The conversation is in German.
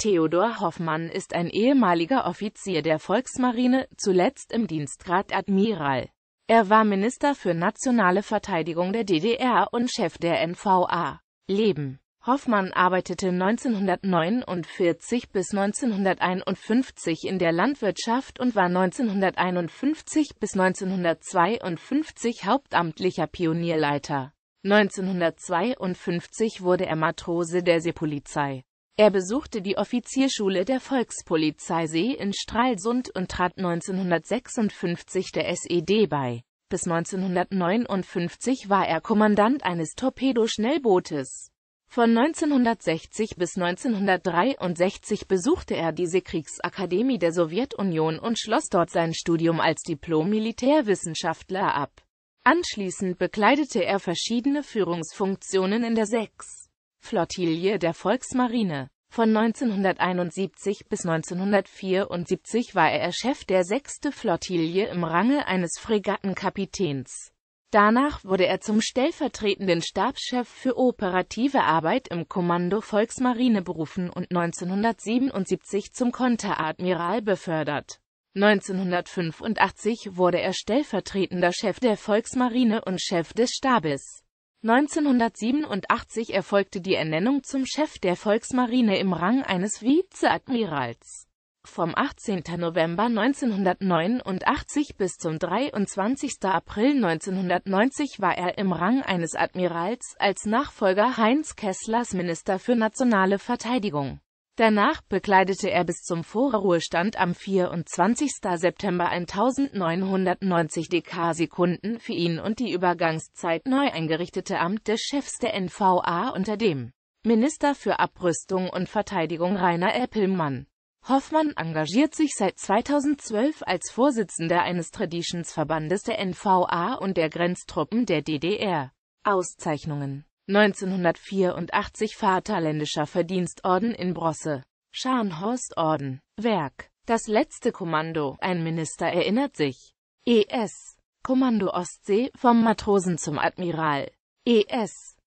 Theodor Hoffmann ist ein ehemaliger Offizier der Volksmarine, zuletzt im Dienstgrad Admiral. Er war Minister für nationale Verteidigung der DDR und Chef der NVA. Leben Hoffmann arbeitete 1949 bis 1951 in der Landwirtschaft und war 1951 bis 1952 hauptamtlicher Pionierleiter. 1952 wurde er Matrose der Seepolizei. Er besuchte die Offizierschule der Volkspolizei See in Stralsund und trat 1956 der SED bei. Bis 1959 war er Kommandant eines Torpedoschnellbootes. Von 1960 bis 1963 besuchte er diese Kriegsakademie der Sowjetunion und schloss dort sein Studium als Diplom-Militärwissenschaftler ab. Anschließend bekleidete er verschiedene Führungsfunktionen in der 6. Flottille der Volksmarine. Von 1971 bis 1974 war er Chef der 6. Flottille im Range eines Fregattenkapitäns. Danach wurde er zum stellvertretenden Stabschef für operative Arbeit im Kommando Volksmarine berufen und 1977 zum Konteradmiral befördert. 1985 wurde er stellvertretender Chef der Volksmarine und Chef des Stabes. 1987 erfolgte die Ernennung zum Chef der Volksmarine im Rang eines Vizeadmirals. Vom 18. November 1989 bis zum 23. April 1990 war er im Rang eines Admirals als Nachfolger Heinz Kesslers Minister für nationale Verteidigung. Danach bekleidete er bis zum Vorruhestand am 24. September 1990 DK-Sekunden für ihn und die Übergangszeit neu eingerichtete Amt des Chefs der NVA unter dem Minister für Abrüstung und Verteidigung Rainer Eppelmann. Hoffmann engagiert sich seit 2012 als Vorsitzender eines Traditionsverbandes der NVA und der Grenztruppen der DDR. Auszeichnungen 1984 Vaterländischer Verdienstorden in Brosse. Scharnhorstorden. Werk, das letzte Kommando, ein Minister erinnert sich, ES, Kommando Ostsee, vom Matrosen zum Admiral, ES,